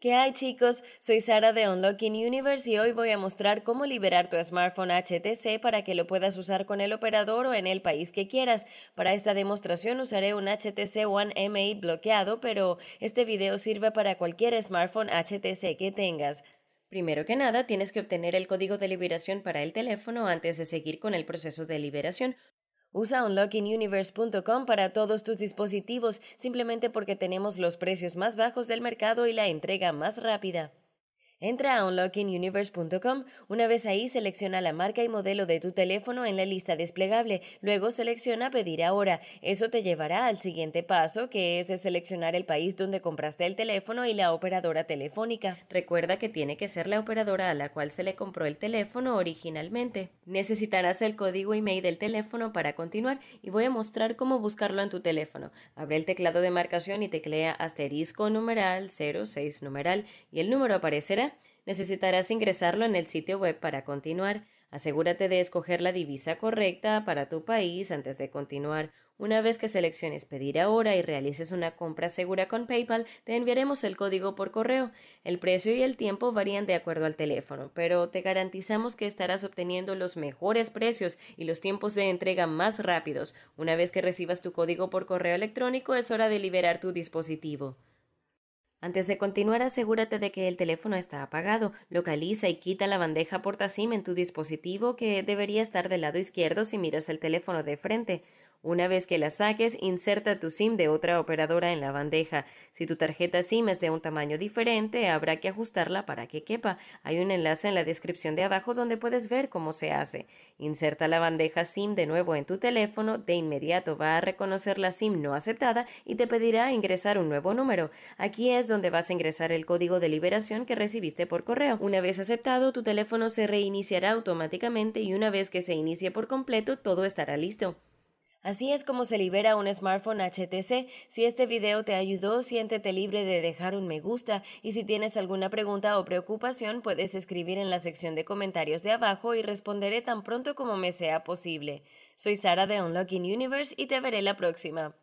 ¿Qué hay chicos? Soy Sara de Unlocking Universe y hoy voy a mostrar cómo liberar tu smartphone HTC para que lo puedas usar con el operador o en el país que quieras. Para esta demostración usaré un HTC One M8 bloqueado, pero este video sirve para cualquier smartphone HTC que tengas. Primero que nada, tienes que obtener el código de liberación para el teléfono antes de seguir con el proceso de liberación. Usa unlockinguniverse.com para todos tus dispositivos simplemente porque tenemos los precios más bajos del mercado y la entrega más rápida. Entra a unlockinguniverse.com. Una vez ahí, selecciona la marca y modelo de tu teléfono en la lista desplegable. Luego selecciona pedir ahora. Eso te llevará al siguiente paso, que es seleccionar el país donde compraste el teléfono y la operadora telefónica. Recuerda que tiene que ser la operadora a la cual se le compró el teléfono originalmente. Necesitarás el código email del teléfono para continuar y voy a mostrar cómo buscarlo en tu teléfono. Abre el teclado de marcación y teclea asterisco numeral 06 numeral y el número aparecerá necesitarás ingresarlo en el sitio web para continuar. Asegúrate de escoger la divisa correcta para tu país antes de continuar. Una vez que selecciones pedir ahora y realices una compra segura con PayPal, te enviaremos el código por correo. El precio y el tiempo varían de acuerdo al teléfono, pero te garantizamos que estarás obteniendo los mejores precios y los tiempos de entrega más rápidos. Una vez que recibas tu código por correo electrónico, es hora de liberar tu dispositivo. Antes de continuar, asegúrate de que el teléfono está apagado. Localiza y quita la bandeja portaSIM en tu dispositivo que debería estar del lado izquierdo si miras el teléfono de frente. Una vez que la saques, inserta tu SIM de otra operadora en la bandeja. Si tu tarjeta SIM es de un tamaño diferente, habrá que ajustarla para que quepa. Hay un enlace en la descripción de abajo donde puedes ver cómo se hace. Inserta la bandeja SIM de nuevo en tu teléfono, de inmediato va a reconocer la SIM no aceptada y te pedirá ingresar un nuevo número. Aquí es donde vas a ingresar el código de liberación que recibiste por correo. Una vez aceptado, tu teléfono se reiniciará automáticamente y una vez que se inicie por completo, todo estará listo. Así es como se libera un smartphone HTC. Si este video te ayudó, siéntete libre de dejar un me gusta y si tienes alguna pregunta o preocupación puedes escribir en la sección de comentarios de abajo y responderé tan pronto como me sea posible. Soy Sara de Unlocking Universe y te veré la próxima.